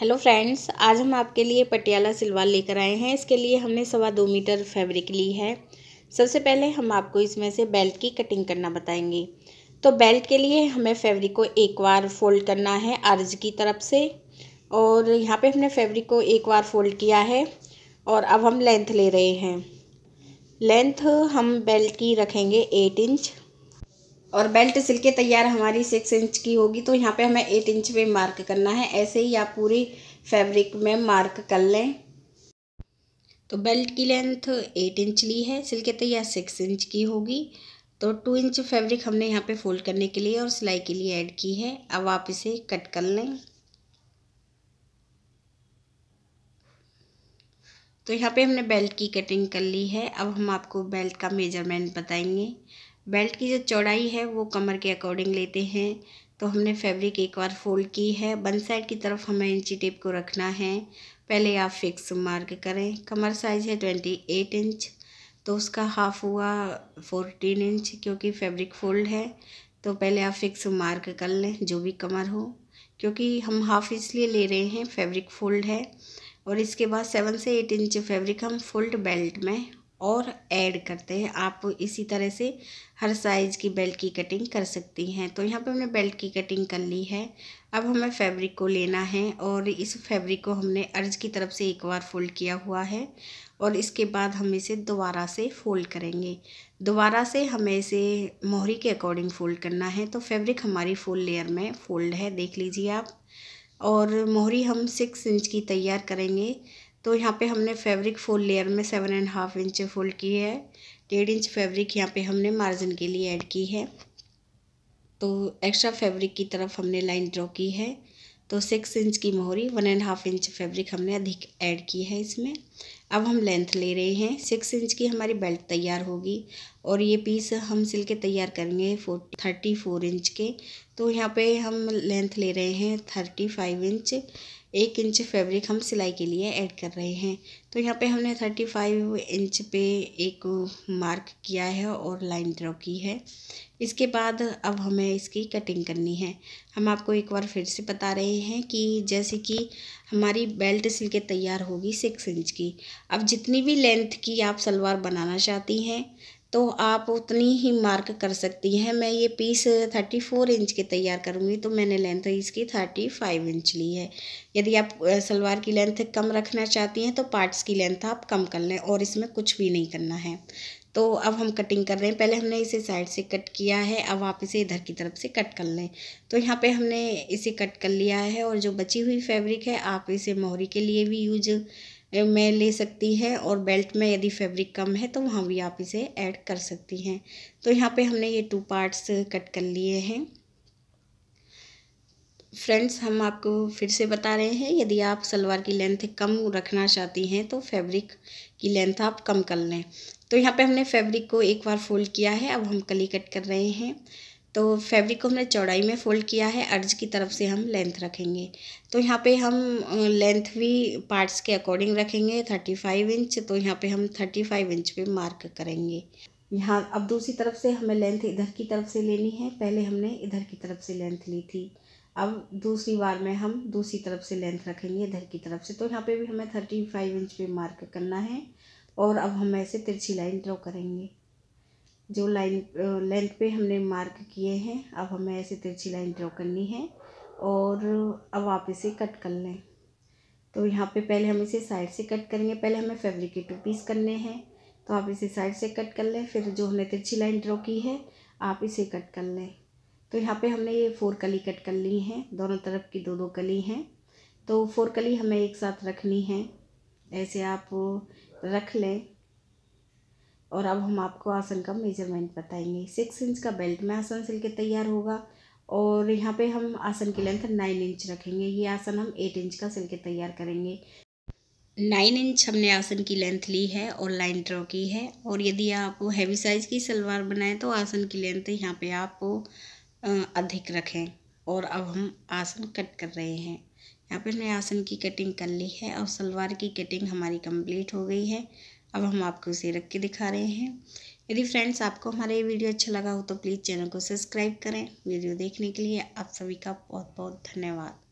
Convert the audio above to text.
hello friends आज हम आपके लिए पटियाला सिलवार लेकर आए हैं इसके लिए हमने सवा दो मीटर फैब्रिक ली है सबसे पहले हम आपको इसमें से बेल्ट की कटिंग करना बताएंगे तो बेल्ट के लिए हमें फैब्रिक को एक बार फोल्ड करना है अर्ज की तरफ से और यहाँ पे हमने फैब्रिक को एक बार फोल्ड किया है और अब हम लेंथ ले रहे हैं लेंथ हम बेल्ट की रखेंगे एट इंच और बेल्ट सिल के तैयार हमारी सिक्स इंच की होगी तो यहाँ पे हमें एट इंच पे मार्क करना है ऐसे ही आप पूरी फैब्रिक में मार्क कर लें तो बेल्ट की लेंथ एट इंच ली है सिल के तैयार सिक्स इंच की होगी तो टू इंच फैब्रिक हमने यहाँ पे फोल्ड करने के लिए और सिलाई के लिए ऐड की है अब आप इसे कट कर लें तो यहाँ पे हमने बेल्ट की कटिंग कर ली है अब हम आपको बेल्ट का मेजरमेंट बताएंगे बेल्ट की जो चौड़ाई है वो कमर के अकॉर्डिंग लेते हैं तो हमने फैब्रिक एक बार फोल्ड की है बन साइड की तरफ हमें इंची टेप को रखना है पहले आप फिक्स मार्क करें कमर साइज़ है ट्वेंटी एट इंच तो उसका हाफ हुआ फोर्टीन इंच क्योंकि फैब्रिक फोल्ड है तो पहले आप फिक्स मार्क कर लें जो भी कमर हो क्योंकि हम हाफ इसलिए ले रहे हैं फैब्रिक फोल्ड है और इसके बाद सेवन से एट इंच फैब्रिक हम फोल्ड बेल्ट में और ऐड करते हैं आप इसी तरह से हर साइज़ की बेल्ट की कटिंग कर सकती हैं तो यहाँ पे हमने बेल्ट की कटिंग कर ली है अब हमें फैब्रिक को लेना है और इस फैब्रिक को हमने अर्ज की तरफ से एक बार फोल्ड किया हुआ है और इसके बाद हम इसे दोबारा से फोल्ड करेंगे दोबारा से हमें इसे मोहरी के अकॉर्डिंग फोल्ड करना है तो फैब्रिक हमारी फुल लेयर में फोल्ड है देख लीजिए आप और मोहरी हम सिक्स इंच की तैयार करेंगे तो यहाँ पे हमने फैब्रिक फोल्ड लेयर में seven and half inch fold की है डेढ़ इंच फैब्रिक यहाँ पे हमने मार्जिन के लिए ऐड की है तो एक्स्ट्रा फैब्रिक की तरफ हमने लाइन ड्रॉ की है तो सिक्स इंच की मोहरी one and half inch fabric हमने अधिक ऐड की है इसमें अब हम लेंथ ले रहे हैं सिक्स इंच की हमारी बेल्ट तैयार होगी और ये पीस हम सिल के तैयार करेंगे फोर्टी थर्टी फोर इंच के तो यहाँ पे हम लेंथ ले रहे हैं थर्टी फाइव इंच एक इंच फैब्रिक हम सिलाई के लिए ऐड कर रहे हैं तो यहाँ पे हमने थर्टी फाइव इंच पे एक मार्क किया है और लाइन ड्रॉ की है इसके बाद अब हमें इसकी कटिंग करनी है हम आपको एक बार फिर से बता रहे हैं कि जैसे कि हमारी बेल्ट सिल के तैयार होगी सिक्स इंच की अब जितनी भी लेंथ की आप सलवार बनाना चाहती हैं तो आप उतनी ही मार्क कर सकती हैं मैं ये पीस थर्टी फोर इंच के तैयार करूँगी तो मैंने लेंथ इसकी थर्टी फाइव इंच ली है यदि आप सलवार की लेंथ कम रखना चाहती हैं तो पार्ट्स की लेंथ आप कम कर लें और इसमें कुछ भी नहीं करना है तो अब हम कटिंग कर रहे हैं पहले हमने इसे साइड से कट किया है अब आप इसे इधर की तरफ से कट कर लें तो यहाँ पे हमने इसे कट कर लिया है और जो बची हुई फैब्रिक है आप इसे मोहरी के लिए भी यूज में ले सकती है और बेल्ट में यदि फैब्रिक कम है तो वहाँ भी आप इसे ऐड कर सकती हैं तो यहाँ पे हमने ये टू पार्ट्स कट कर लिए हैं फ्रेंड्स हम आपको फिर से बता रहे हैं यदि आप सलवार की लेंथ कम रखना चाहती हैं तो फैब्रिक की लेंथ आप कम कर लें तो यहाँ पे हमने फैब्रिक को एक बार फोल्ड किया है अब हम कली कट कर रहे हैं तो फैब्रिक को हमने चौड़ाई में फ़ोल्ड किया है अर्ज की तरफ से हम लेंथ रखेंगे तो यहाँ पे हम लेंथ भी पार्ट्स के अकॉर्डिंग रखेंगे थर्टी फाइव इंच तो यहाँ पे हम थर्टी फाइव इंच पे मार्क करेंगे यहाँ अब दूसरी तरफ से हमें लेंथ इधर की तरफ से लेनी है पहले हमने इधर की तरफ से लेंथ ली थी अब दूसरी बार में हम दूसरी तरफ से लेंथ रखेंगे इधर की तरफ से तो यहाँ पर भी हमें थर्टी फाइव इंच पर मार्क करना है और अब हम ऐसे तिरछी लाइन ड्रॉ करेंगे जो लाइन लेंथ पे हमने मार्क किए हैं अब हमें ऐसे तिरछी लाइन ड्रॉ करनी है और अब आप इसे कट कर लें तो यहाँ पे पहले हम इसे साइड से कट करेंगे पहले हमें फैब्रिक के टू पीस करने हैं तो आप इसे साइड से कट कर लें फिर जो हमने तिरछी लाइन ड्रॉ की है आप इसे कट कर लें तो यहाँ पे हमने ये फोर कली कट कर ली हैं दोनों तरफ की दो दो कली हैं तो फोर कली हमें एक साथ रखनी है ऐसे आप रख लें और अब हम आपको आसन का मेजरमेंट बताएंगे सिक्स इंच का बेल्ट में आसन सिल के तैयार होगा और यहाँ पे हम आसन की लेंथ नाइन इंच रखेंगे ये आसन हम एट इंच का सिल के तैयार करेंगे नाइन इंच हमने आसन की लेंथ ली है और लाइन ड्रॉ की है और यदि आप हैवी साइज़ की सलवार बनाएं तो आसन की लेंथ यहाँ पे आप अधिक रखें और अब हम आसन कट कर रहे हैं यहाँ पे हमने आसन की कटिंग कर ली है और सलवार की कटिंग हमारी कंप्लीट हो गई है अब हम आपको उसे रख के दिखा रहे हैं यदि फ्रेंड्स आपको हमारा ये वीडियो अच्छा लगा हो तो प्लीज़ चैनल को सब्सक्राइब करें वीडियो देखने के लिए आप सभी का बहुत बहुत धन्यवाद